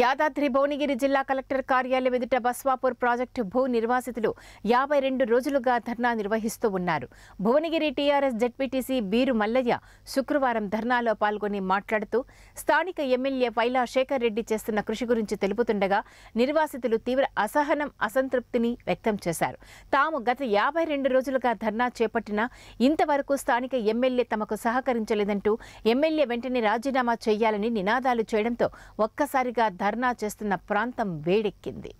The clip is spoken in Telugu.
యాదాద్రి భువనగిరి జిల్లా కలెక్టర్ కార్యాలయం ఎదుట బస్వాపూర్ ప్రాజెక్టు భూ నిర్వాసితులు యాభై రెండు రోజులుగా ధర్నా నిర్వహిస్తూ ఉన్నారు భువనగిరి టీఆర్ఎస్ జెడ్పీటీసీ బీరు మల్లయ్య శుక్రవారం ధర్నాలో పాల్గొని మాట్లాడుతూ స్థానిక ఎమ్మెల్యే పైలా శేఖర్ రెడ్డి చేస్తున్న కృషి గురించి తెలుపుతుండగా నిర్వాసితులు తీవ్ర అసహనం అసంతృప్తిని వ్యక్తం చేశారు తాము గత యాభై రెండు రోజులుగా ధర్నా చేపట్టినా ఇంతవరకు స్థానిక ఎమ్మెల్యే తమకు సహకరించలేదంటూ ఎమ్మెల్యే వెంటనే రాజీనామా చేయాలని నినాదాలు చేయడంతో ఒక్కసారిగా ధర్నా చేస్తున్న ప్రాంతం వేడెక్కింది